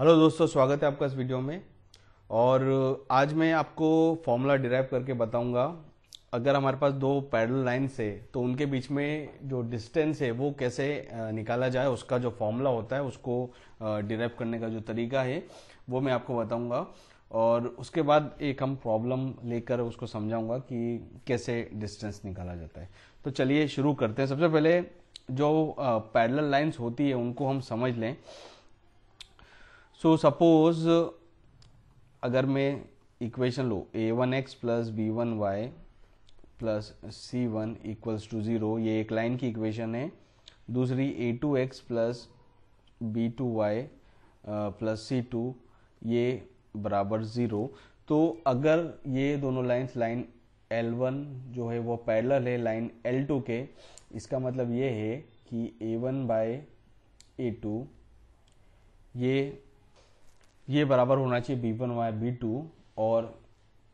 hello दोस्तों स्वागत है आपका इस वीडियो में और आज मैं आपको फॉर्मूला डिराइव करके बताऊंगा अगर हमारे पास दो पैडल लाइन्स है तो उनके बीच में जो डिस्टेंस है वो कैसे निकाला जाए उसका जो फॉर्मूला होता है उसको डिराइव करने का जो तरीका है वो मैं आपको बताऊंगा और उसके बाद एक हम प्रॉब्लम लेकर उसको समझाऊंगा कि कैसे डिस्टेंस निकाला जाता है तो चलिए शुरू करते हैं सबसे पहले जो पैडल लाइन्स होती है उनको हम समझ लें सो सपोज अगर मैं इक्वेशन लो a one x plus b one y plus c one equals to zero ये एक लाइन की इक्वेशन है दूसरी a two x plus b two y plus c two ये बराबर ज़ीरो तो अगर ये दोनों लाइन्स लाइन एल वन जो है वो पैरल है लाइन एल टू के इसका मतलब ये है कि a one by a two ये ये बराबर होना चाहिए b one y b two और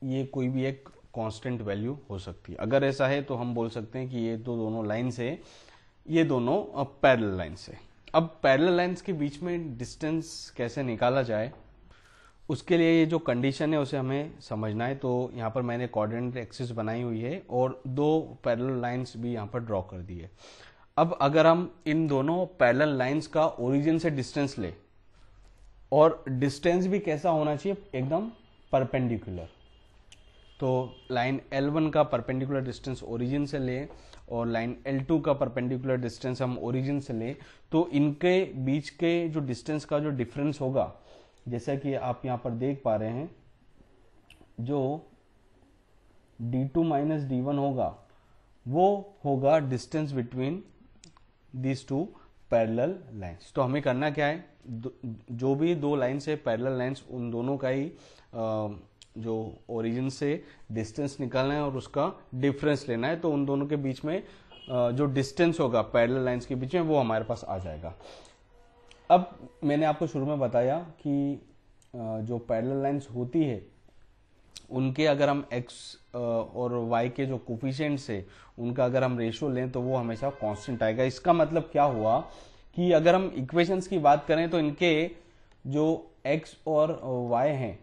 ये कोई भी एक कांस्टेंट वैल्यू हो सकती है अगर ऐसा है तो हम बोल सकते हैं कि ये तो दोनों लाइन्स है ये दोनों पैरेलल लाइन्स है अब पैरेलल लाइन्स के बीच में डिस्टेंस कैसे निकाला जाए उसके लिए ये जो कंडीशन है उसे हमें समझना है तो यहाँ पर मैंने कॉर्डिनेट एक्सिस बनाई हुई है और दो पैरेलल लाइन्स भी यहाँ पर ड्रॉ कर दी है अब अगर हम इन दोनों पैरेलल लाइन्स का ओरिजिन से डिस्टेंस लें और डिस्टेंस भी कैसा होना चाहिए एकदम परपेंडिकुलर तो लाइन L1 का परपेंडिकुलर डिस्टेंस ओरिजिन से लें और लाइन L2 का परपेंडिकुलर डिस्टेंस हम ओरिजिन से लें तो इनके बीच के जो डिस्टेंस का जो डिफरेंस होगा जैसा कि आप यहाँ पर देख पा रहे हैं जो d2 टू माइनस डी होगा वो होगा distance between this two parallel lines तो हमें करना क्या है जो भी दो लाइन्स है पैरेलल लाइंस उन दोनों का ही जो ओरिजिन से डिस्टेंस निकालना है और उसका डिफरेंस लेना है तो उन दोनों के बीच में जो डिस्टेंस होगा पैरेलल लाइंस के बीच में वो हमारे पास आ जाएगा अब मैंने आपको शुरू में बताया कि जो पैरेलल लाइंस होती है उनके अगर हम एक्स और वाई के जो कोफिशेंट है उनका अगर हम रेशियो लें तो वो हमेशा कांस्टेंट आएगा इसका मतलब क्या हुआ कि अगर हम इक्वेशंस की बात करें तो इनके जो एक्स और वाई हैं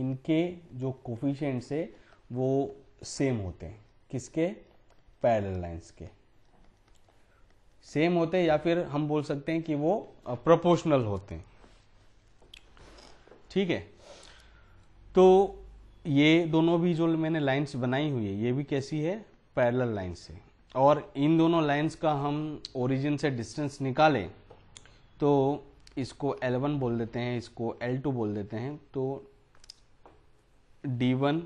इनके जो कोफिशेंट है वो सेम होते हैं किसके पैरेलल लाइंस के सेम होते हैं या फिर हम बोल सकते हैं कि वो प्रोपोर्शनल होते हैं ठीक है तो ये दोनों भी जो मैंने लाइंस बनाई हुई है ये भी कैसी है पैरेलल लाइन है और इन दोनों लाइंस का हम ओरिजिन से डिस्टेंस निकालें तो इसको L1 बोल देते हैं इसको L2 बोल देते हैं तो D1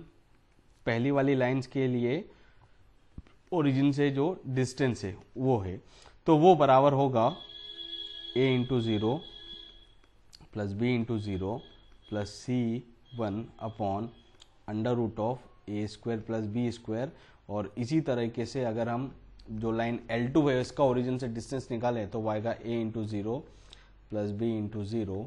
पहली वाली लाइंस के लिए ओरिजिन से जो डिस्टेंस है वो है तो वो बराबर होगा a into zero plus b into zero plus c one upon under root of a square plus b square और इसी तरीके से अगर हम जो लाइन एल टू है इसका ओरिजिन से डिस्टेंस निकालें तो का a into zero plus b into zero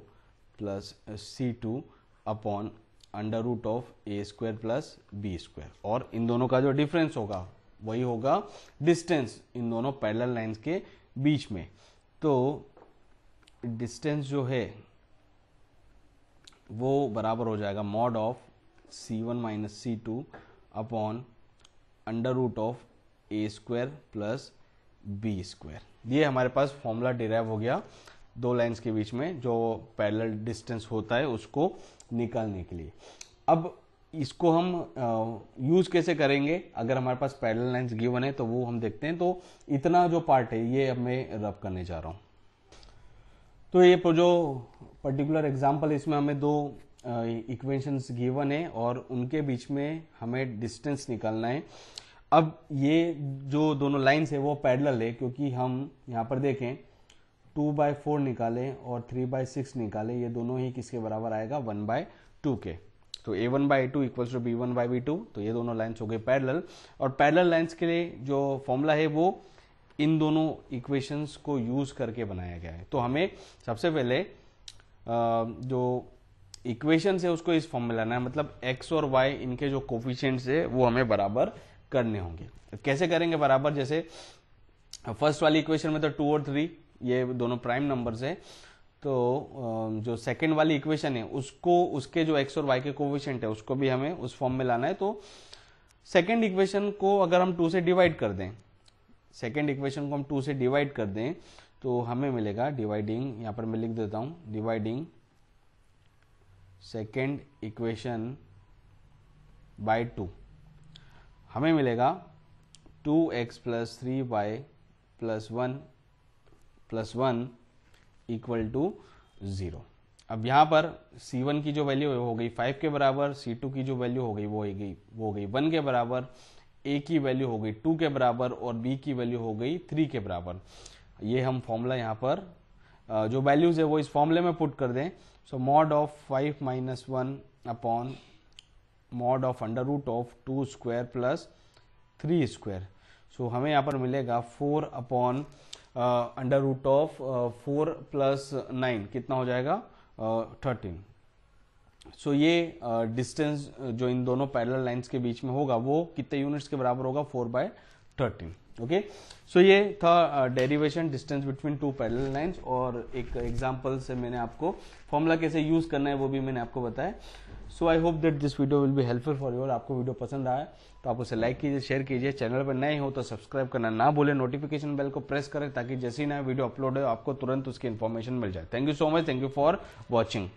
plus c two upon under root of a square plus b square और इन दोनों का जो डिफरेंस होगा वही होगा डिस्टेंस इन दोनों पैरेलल लाइंस के बीच में तो डिस्टेंस जो है वो बराबर हो जाएगा mod of c one minus c two upon under root of a square plus b square ये हमारे पास फॉर्मूला डिराइव हो गया दो लाइंस के बीच में जो पैरेलल डिस्टेंस होता है उसको निकालने के लिए अब इसको हम यूज कैसे करेंगे अगर हमारे पास पैरेलल लाइंस गिवन है तो वो हम देखते हैं तो इतना जो पार्ट है ये अब मैं रब करने जा रहा हूँ तो ये जो पर्टिकुलर एग्जाम्पल इसमें हमें दो इक्वेशंस गिवन है और उनके बीच में हमें डिस्टेंस निकालना है अब ये जो दोनों लाइंस है वो पैडल है क्योंकि हम यहाँ पर देखें टू बाय फोर निकालें और थ्री बाय सिक्स निकालें ये दोनों ही किसके बराबर आएगा वन बाय टू के तो a one by two equals to b one by b two तो ये दोनों लाइन्स हो गए पैरल और पैरल लाइन्स के लिए जो फॉर्मूला है वो इन दोनों इक्वेशंस को यूज करके बनाया गया है तो हमें सबसे पहले जो इक्वेशन है उसको इस फॉर्म में लाना है मतलब एक्स और वाई इनके जो कोफिशियंट है वो हमें बराबर करने होंगे कैसे करेंगे बराबर जैसे फर्स्ट वाली इक्वेशन में तो टू और थ्री ये दोनों प्राइम नंबर्स है तो जो सेकंड वाली इक्वेशन है उसको उसके जो एक्स और वाई के कोविशेंट है उसको भी हमें उस फॉर्म में लाना है तो सेकंड इक्वेशन को अगर हम टू से डिवाइड कर दें सेकेंड इक्वेशन को हम टू से डिवाइड कर दें तो हमें मिलेगा डिवाइडिंग यहाँ पर मैं लिख देता हूँ dividing second equation by two हमें मिलेगा two x plus three y plus one plus one equal to zero अब यहाँ पर C1 की जो वैल्यू हो गई 5 के बराबर C2 की जो वैल्यू हो गई वो हो गई वो हो गई 1 के बराबर ए की वैल्यू हो गई टू के बराबर और बी की वैल्यू हो गई थ्री के बराबर ये हम फॉर्मूला यहाँ पर जो वैल्यूज है वो इस फॉर्मूले में पुट कर दें so mod of five minus one upon mod of under root of two square plus three square so हमें यहाँ पर मिलेगा four upon under root of four plus nine कितना हो जाएगा थर्टीन uh, सो ये डिस्टेंस uh, uh, जो इन दोनों पैरल लाइन्स के बीच में होगा वो कितने यूनिट्स के बराबर होगा four by thirteen okay so ये था derivation distance between two parallel lines और एक एग्जाम्पल से मैंने आपको फॉर्मूला कैसे यूज करना है वो भी मैंने आपको बताया so I hope that this video will भी हेल्पफुल फॉर यूर आपको वीडियो पसंद आया तो आप उसे लाइक कीजिए शेयर कीजिए चैनल पर नए हो तो सब्सक्राइब करना ना भूलें नोटिफिकेशन बेल को प्रेस करें ताकि जैसे ही नया वीडियो अपलोड हो आपको तुरंत उसकी इन्फॉर्मेशन मिल जाए thank you so much thank you for watching